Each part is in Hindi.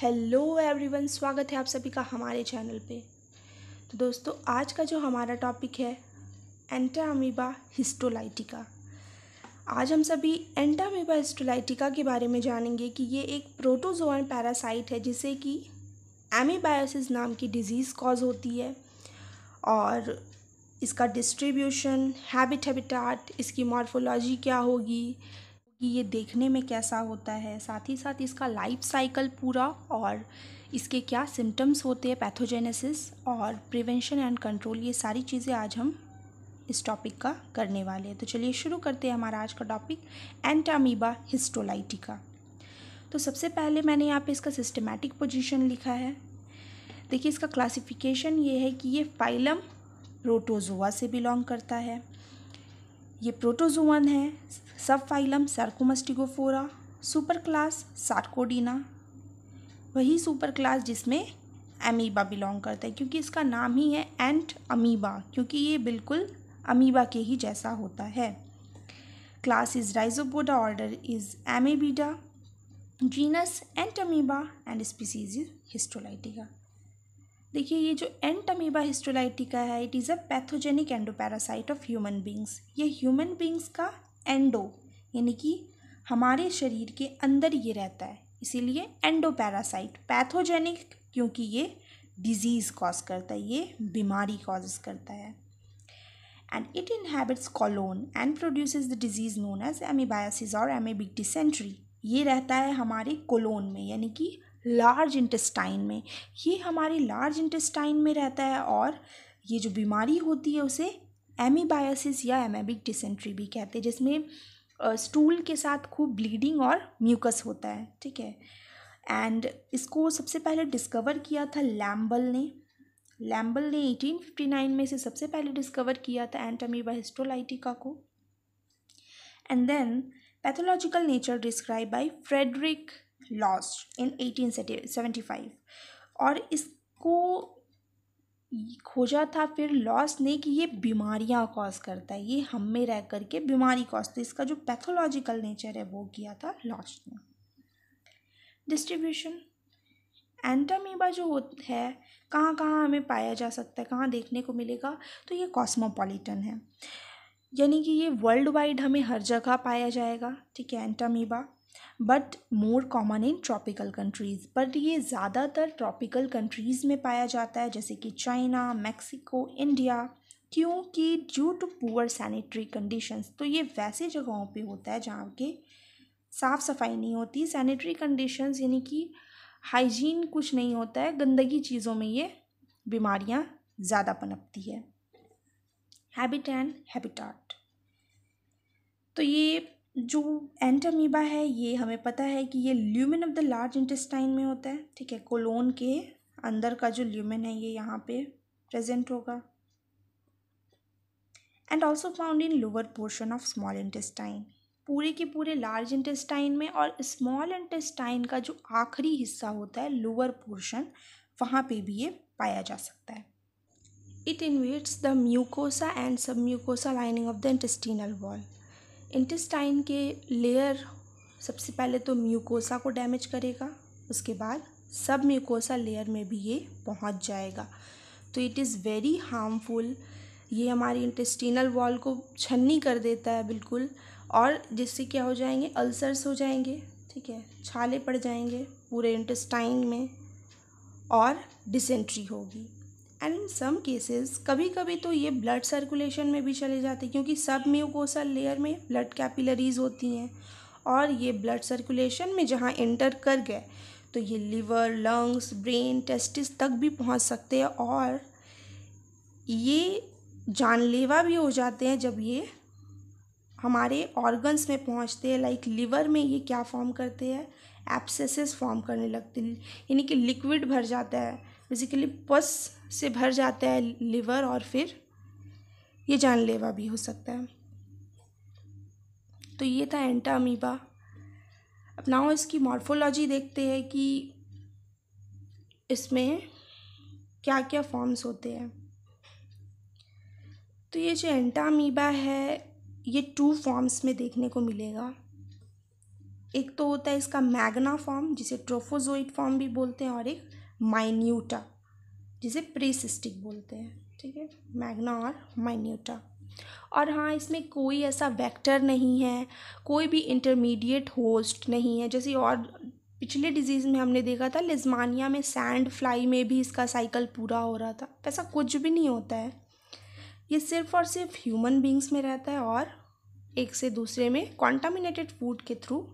हेलो एवरीवन स्वागत है आप सभी का हमारे चैनल पे तो दोस्तों आज का जो हमारा टॉपिक है एंटा अमीबा हिस्टोलाइटिका आज हम सभी एंटा अमीबा हिस्टोलाइटिका के बारे में जानेंगे कि ये एक प्रोटोजोअन पैरासाइट है जिसे कि एमीबायोसिस नाम की डिज़ीज़ कॉज होती है और इसका डिस्ट्रीब्यूशन हैबिट हैबिटाट इसकी मॉर्फोलॉजी क्या होगी कि ये देखने में कैसा होता है साथ ही साथ इसका लाइफ साइकिल पूरा और इसके क्या सिम्टम्स होते हैं पैथोजेनेसिस और प्रिवेंशन एंड कंट्रोल ये सारी चीज़ें आज हम इस टॉपिक का करने वाले हैं तो चलिए शुरू करते हैं हमारा आज का टॉपिक एंटामीबा हिस्टोलाइटिका तो सबसे पहले मैंने यहाँ पे इसका सिस्टमैटिक पोजीशन लिखा है देखिए इसका क्लासिफिकेशन ये है कि ये फाइलम प्रोटोजोआ से बिलोंग करता है ये प्रोटोजोअन है सब phylum sarcomastigophora super class sarcodina वही सुपर क्लास जिसमें अमीबा बिलोंग करता है क्योंकि इसका नाम ही है एंट अमीबा क्योंकि ये बिल्कुल अमीबा के ही जैसा होता है class is rhizopoda order is amoebida genus entamoeba and species is histolytica देखिए ये जो एंट अमीबा हिस्टोलाइटिका है it is a pathogenic endoparasite of human beings ये ह्यूमन बींग्स का एंडो यानी कि हमारे शरीर के अंदर ये रहता है इसीलिए एंडोपैरासाइट पैथोजेनिक क्योंकि ये डिजीज़ कॉज करता है ये बीमारी कॉज करता है and it inhabits colon and produce the disease known as amoebiasis और amoebic डिसेंट्री ये रहता है हमारे कोलोन में यानी कि लार्ज इंटेस्टाइन में ये हमारे लार्ज इंटेस्टाइन में रहता है और ये जो बीमारी होती है उसे एमीबायोसिस या एमेबिक डिसेंट्री भी कहते हैं जिसमें स्टूल के साथ खूब ब्लीडिंग और म्यूकस होता है ठीक है एंड इसको सबसे पहले डिस्कवर किया था लैम्बल ने लैम्बल ने 1859 में से सबसे पहले डिस्कवर किया था एंटमीबा हिस्टोलाइटिका को and then pathological nature describe by Frederick Losch in eighteen seventy five और इसको खोजा था फिर लॉस ने कि ये बीमारियां कॉज करता है ये हम में रह करके बीमारी कॉज तो इसका जो पैथोलॉजिकल नेचर है वो किया था लॉस ने डिस्ट्रीब्यूशन एंटामीबा जो हो है कहाँ कहाँ हमें पाया जा सकता है कहाँ देखने को मिलेगा तो ये कॉस्मोपॉलिटन है यानी कि ये वर्ल्ड वाइड हमें हर जगह पाया जाएगा ठीक है entamoeba but more common in tropical countries but ये ज़्यादातर ट्रॉपिकल कंट्रीज़ में पाया जाता है जैसे कि चाइना मैक्सिको इंडिया क्योंकि due to poor sanitary conditions तो ये वैसे जगहों पे होता है जहाँ के साफ़ सफाई नहीं होती सैनिटरी कंडीशंस यानी कि हाइजीन कुछ नहीं होता है गंदगी चीज़ों में ये बीमारियाँ ज़्यादा पनपती है हैबिट एंड हैबिटाट तो ये जो एंट अमीबा है ये हमें पता है कि ये lumen of the large intestine में होता है ठीक है कोलोन के अंदर का जो ल्यूमेन है ये यहाँ पे प्रेजेंट होगा and also found in lower portion of small intestine पूरे के पूरे लार्ज इंटेस्टाइन में और स्मॉल इंटेस्टाइन का जो आखिरी हिस्सा होता है लोअर पोर्शन वहाँ पे भी ये पाया जा सकता है it invades the mucosa and submucosa lining of the intestinal wall intestine के लेयर सबसे पहले तो म्यूकोसा को डैमेज करेगा उसके बाद सब म्यूकोसा लेयर में भी ये पहुंच जाएगा तो इट इज़ वेरी हार्मफुल ये हमारी इंटेस्टिनल वॉल को छन्नी कर देता है बिल्कुल और जिससे क्या हो जाएंगे अल्सर्स हो जाएंगे ठीक है छाले पड़ जाएंगे पूरे इंटेस्टाइन में और डिसेंट्री होगी एंड इन सम केसेस कभी कभी तो ये ब्लड सर्कुलेशन में भी चले जाते हैं क्योंकि सब म्यूकोसल लेयर में ब्लड कैपिलरीज होती हैं और ये ब्लड सर्कुलेशन में जहाँ एंटर कर गए तो ये लिवर लंग्स ब्रेन टेस्टिस तक भी पहुँच सकते हैं और ये जानलेवा भी हो जाते हैं जब ये हमारे ऑर्गन्स में पहुँचते हैं लाइक लिवर में ये क्या फॉर्म करते हैं एप्सेसिस फॉर्म करने लगते हैं यानी कि लिक्विड भर जाता है बेसिकली पस से भर जाता है लिवर और फिर ये जानलेवा भी हो सकता है तो ये था एंटा अमीबा अब नाउ इसकी मॉर्फोलॉजी देखते हैं कि इसमें क्या क्या फॉर्म्स होते हैं तो ये जो एंटा अमीबा है ये टू फॉर्म्स में देखने को मिलेगा एक तो होता है इसका मैग्ना फॉर्म जिसे ट्रोफोजोइड फॉर्म भी बोलते हैं और एक माइन्यूटा जिसे प्रीसिस्टिक बोलते हैं ठीक है मैग्ना और माइन्यूटा और हाँ इसमें कोई ऐसा वेक्टर नहीं है कोई भी इंटरमीडिएट होस्ट नहीं है जैसे और पिछले डिजीज़ में हमने देखा था लिजमानिया में सैंड फ्लाई में भी इसका साइकिल पूरा हो रहा था ऐसा कुछ भी नहीं होता है ये सिर्फ और सिर्फ ह्यूमन बींग्स में रहता है और एक से दूसरे में कॉन्टामिनेटेड फूड के थ्रू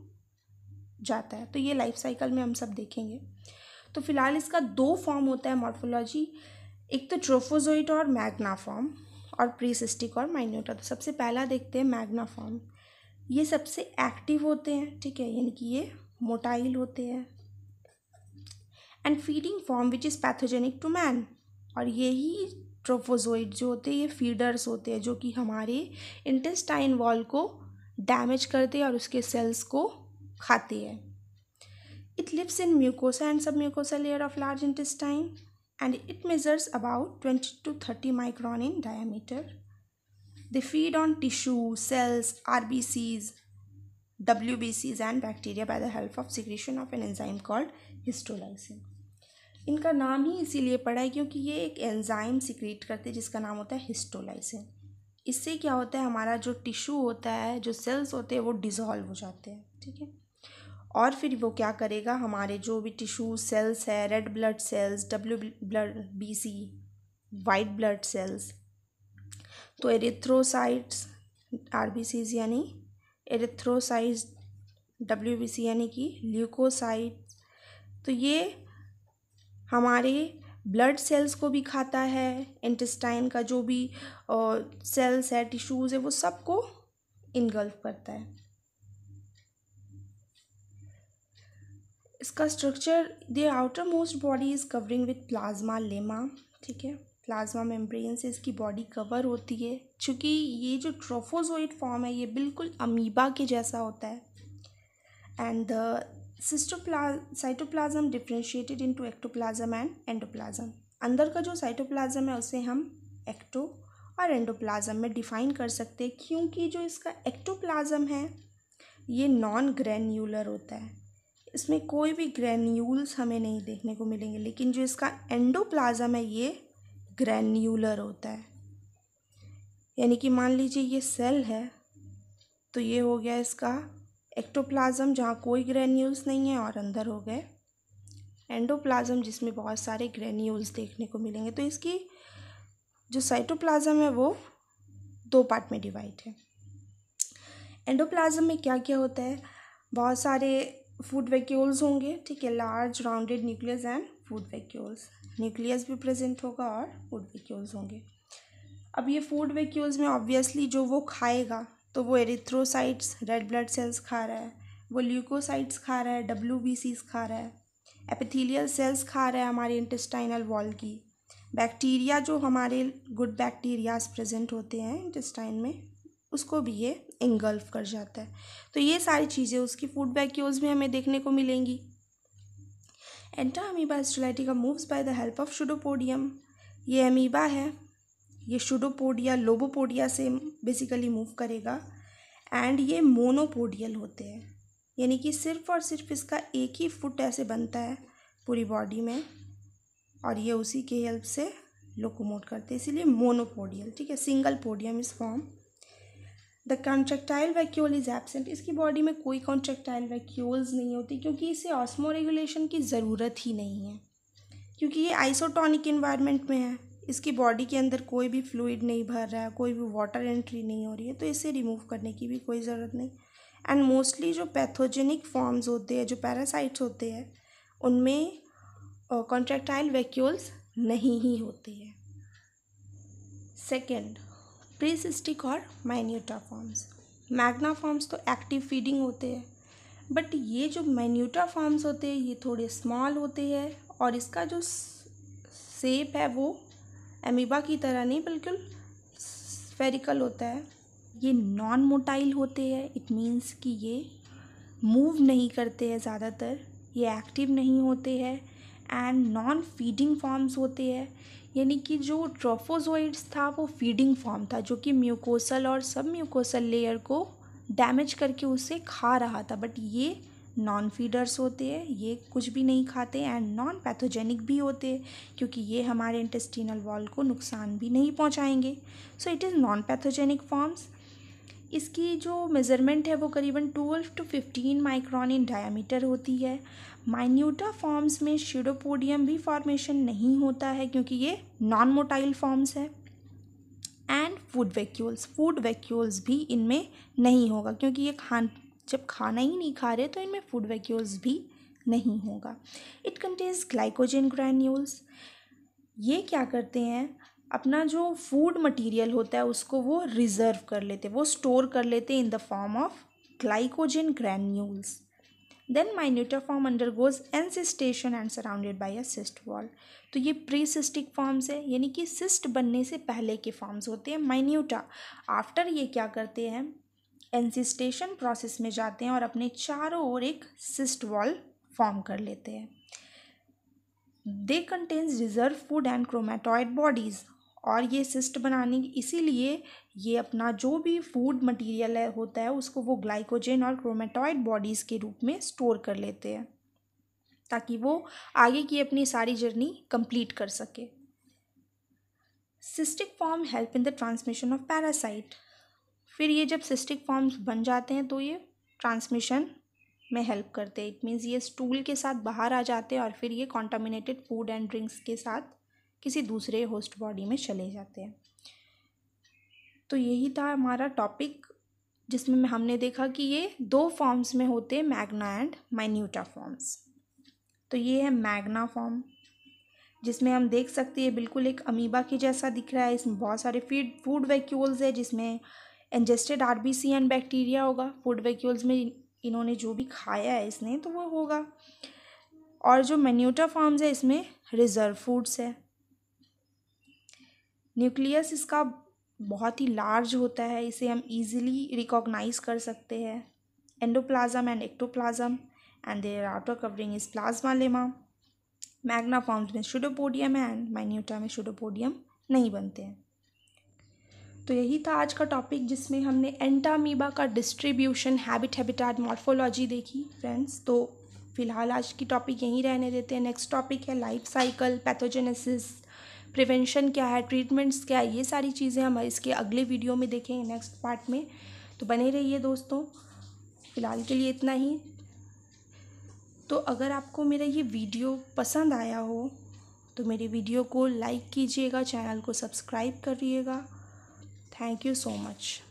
जाता है तो ये लाइफ साइकिल में हम सब देखेंगे तो फिलहाल इसका दो फॉर्म होता है मॉर्फोलॉजी एक तो ट्रोफोजोइट और मैग्ना फॉर्म और प्रीसिस्टिक और माइन्यूटा तो सबसे पहला देखते हैं मैग्ना फॉर्म ये सबसे एक्टिव होते हैं ठीक है यानी कि ये मोटाइल होते हैं and feeding form which is pathogenic to man और यही ट्रोफोजोइड जो होते हैं ये फीडर्स होते हैं जो कि हमारे इंटेस्टाइन वॉल को डैमेज करते हैं और उसके सेल्स को खाते हैं It lives in mucosa and submucosa layer of large intestine and it measures about 20 to 30 micron in diameter. They feed on tissue, cells, RBCs, WBCs and bacteria by the help of secretion of an enzyme called histolysin. इनका नाम ही इसीलिए पड़ा है क्योंकि ये एक एंजाइम सिक्रीट करते हैं जिसका नाम होता है हिस्टोलाइसिन इससे क्या होता है हमारा जो टिश्यू होता है जो सेल्स होते हैं वो डिज़ोल्व हो जाते हैं ठीक है और फिर वो क्या करेगा हमारे जो भी टिश्यू सेल्स है red blood cells W blood B C white blood cells तो एरिथ्रोसाइट्स आर बी सीज यानी एरिथ्रोसाइट्स डब्ल्यू बी सी यानी कि ल्यूकोसाइट तो ये हमारे ब्लड सेल्स को भी खाता है इंटेस्टाइन का जो भी सेल्स है टिश्यूज़ है वो सबको इनगल्फ करता है इसका structure the outermost body is covering with plasmalemma ठीक है प्लाज्मा मेम्ब्रेन से इसकी बॉडी कवर होती है क्योंकि ये जो ट्रोफोजोइड फॉर्म है ये बिल्कुल अमीबा के जैसा होता है एंड द सिस्टोप्ला cytoplasm differentiated into ectoplasm and endoplasm अंदर का जो साइटोप्लाज्म है उसे हम एक्टो और एंडोप्लाज्म में डिफाइन कर सकते हैं क्योंकि जो इसका एक्टोप्लाज्म है ये नॉन ग्रैन्यूलर होता है इसमें कोई भी ग्रैन्यूल्स हमें नहीं देखने को मिलेंगे लेकिन जो इसका एंडोप्लाज्म है ये ग्रैन्यूलर होता है यानी कि मान लीजिए ये सेल है तो ये हो गया इसका एक्टोप्लाज्म जहाँ कोई ग्रैन्यूल्स नहीं है और अंदर हो गए एंडोप्लाज्म जिसमें बहुत सारे ग्रैन्यूल्स देखने को मिलेंगे तो इसकी जो साइटोप्लाज्म है वो दो पार्ट में डिवाइड है एंडोप्लाज्म में क्या क्या होता है बहुत सारे फूड वैक्यूल्स होंगे ठीक है large rounded nucleus and food vacuoles nucleus भी प्रेजेंट होगा और फूड वैक्यूल्स होंगे अब ये फूड वैक्यूल्स में ऑब्वियसली जो वो खाएगा तो वो एरिथ्रोसाइट्स रेड ब्लड सेल्स खा रहा है वो ल्यूकोसाइट्स खा रहा है डब्ल्यू बी खा रहा है एपिथीलियल सेल्स खा रहा है हमारे इंटेस्टाइनल वॉल की बैक्टीरिया जो हमारे गुड बैक्टीरियाज प्रेजेंट होते हैं इंटेस्टाइन में उसको भी ये इंगल्फ कर जाता है तो ये सारी चीज़ें उसकी फूड वैक्यूल्स में हमें देखने को मिलेंगी entamoeba histolytica moves by the help of pseudopodium ये अमीबा है ये शुडोपोडिया लोबोपोडिया से बेसिकली मूव करेगा एंड ये मोनोपोडियल होते हैं यानी कि सिर्फ और सिर्फ इसका एक ही फुट ऐसे बनता है पूरी बॉडी में और ये उसी के हेल्प से लोकोमोट करते हैं इसीलिए मोनोपोडियल ठीक है सिंगल पोडियम इस form the contractile vacuole is absent इसकी बॉडी में कोई कॉन्ट्रेक्टाइल वैक्यूल्स नहीं होती क्योंकि इसे ऑस्मो रेगुलेशन की ज़रूरत ही नहीं है क्योंकि ये आइसोटॉनिक इन्वायरमेंट में है इसकी बॉडी के अंदर कोई भी फ्लूड नहीं भर रहा है कोई भी वाटर एंट्री नहीं हो रही है तो इसे रिमूव करने की भी कोई ज़रूरत नहीं एंड मोस्टली जो पैथोजेनिक फॉर्म्स होते हैं जो पैरासाइट्स होते हैं उनमें कॉन्ट्रेक्टाइल वैक्यूल्स नहीं ही होते हैं सेकेंड प्रेसिस्टिक और माइन्यूटा फॉर्म्स मैग्ना फॉर्म्स तो एक्टिव फीडिंग होते हैं बट ये जो माइन्यूटा फॉर्म्स होते हैं ये थोड़े स्मॉल होते हैं और इसका जो सेप है वो एमिबा की तरह नहीं बिल्कुल स्फेरिकल होता है ये नॉन मोटाइल होते हैं इट मीन्स कि ये मूव नहीं करते हैं ज़्यादातर ये एक्टिव नहीं होते हैं एंड नॉन फीडिंग फॉर्म्स होते हैं यानी कि जो ट्रोफोजोइड्स था वो फीडिंग फॉर्म था जो कि म्यूकोसल और सब म्यूकोसल लेयर को डैमेज करके उसे खा रहा था बट ये नॉन फीडर्स होते हैं ये कुछ भी नहीं खाते एंड नॉन पैथोजेनिक भी होते हैं क्योंकि ये हमारे इंटेस्टिनल वॉल को नुकसान भी नहीं पहुंचाएंगे so it is non pathogenic forms इसकी जो मेज़रमेंट है वो करीबन twelve to fifteen micron in diameter होती है माइन्यूटा फॉर्म्स में शिडोपोडियम भी फॉर्मेशन नहीं होता है क्योंकि ये नॉन मोटाइल फॉर्म्स है and food vacuoles food vacuoles भी इनमें नहीं होगा क्योंकि ये खान जब खाना ही नहीं खा रहे तो इनमें फूड वैक्यूल्स भी नहीं होगा इट कंटेन्स ग्लाइकोजन ग्रैन्यूल्स ये क्या करते हैं अपना जो फूड मटेरियल होता है उसको वो रिज़र्व कर लेते वो स्टोर कर लेते in the form of glycogen granules then minuta form undergoes encystation and surrounded by a cyst wall तो ये प्री सिस्टिक फॉर्म्स है यानी कि सिस्ट बनने से पहले के फॉर्म्स होते हैं माइन्यूटा आफ्टर ये क्या करते हैं एनसिस्टेशन प्रोसेस में जाते हैं और अपने चारों ओर एक सिस्ट वॉल फॉर्म कर लेते हैं they contains reserve food and chromatoid bodies और ये सिस्ट बनाने इसीलिए ये अपना जो भी फूड मटेरियल है होता है उसको वो ग्लाइकोजन और क्रोमेटॉइड बॉडीज़ के रूप में स्टोर कर लेते हैं ताकि वो आगे की अपनी सारी जर्नी कंप्लीट कर सके cystic form help in the transmission of parasite फिर ये जब सिस्टिक फॉर्म्स बन जाते हैं तो ये ट्रांसमिशन में हेल्प करते हैं इट मीन्स ये स्टूल के साथ बाहर आ जाते हैं और फिर ये कॉन्टामिनेटेड फूड एंड ड्रिंक्स के साथ किसी दूसरे होस्ट बॉडी में चले जाते हैं तो यही था हमारा टॉपिक जिसमें हमने देखा कि ये दो फॉर्म्स में होते हैं मैग्ना एंड माइन्यूटा फॉर्म्स तो ये है मैग्ना फॉर्म जिसमें हम देख सकते हैं बिल्कुल एक अमीबा की जैसा दिख रहा है इसमें बहुत सारे फीड फूड वैक्यूल्स है जिसमें ingested R B C and bacteria होगा फूड वैक्यूल्स में इन्होंने जो भी खाया है इसने तो वो होगा और जो मेन्यूटा फॉर्म्स है इसमें रिज़र्व फूड्स है न्यूक्लियस इसका बहुत ही लार्ज होता है इसे हम इजीली रिकॉग्नाइज कर सकते हैं endoplasm and ectoplasm and there outer covering is plasmalemma magna forms में शुडोपोडियम है एंड माइन्यूटा में शुडोपोडियम नहीं बनते हैं तो यही था आज का टॉपिक जिसमें हमने एंटामीबा का डिस्ट्रीब्यूशन हैबिट हैबिटाट मॉर्फोलॉजी देखी फ्रेंड्स तो फिलहाल आज की टॉपिक यहीं रहने देते हैं नेक्स्ट टॉपिक है लाइफ साइकिल पैथोजेनेसिस प्रिवेंशन क्या है ट्रीटमेंट्स क्या है ये सारी चीज़ें हम इसके अगले वीडियो में देखेंगे नेक्स्ट पार्ट में तो बने रहिए दोस्तों फ़िलहाल के लिए इतना ही तो अगर आपको मेरा ये वीडियो पसंद आया हो तो मेरे वीडियो को लाइक कीजिएगा चैनल को सब्सक्राइब करिएगा थैंक यू सो मच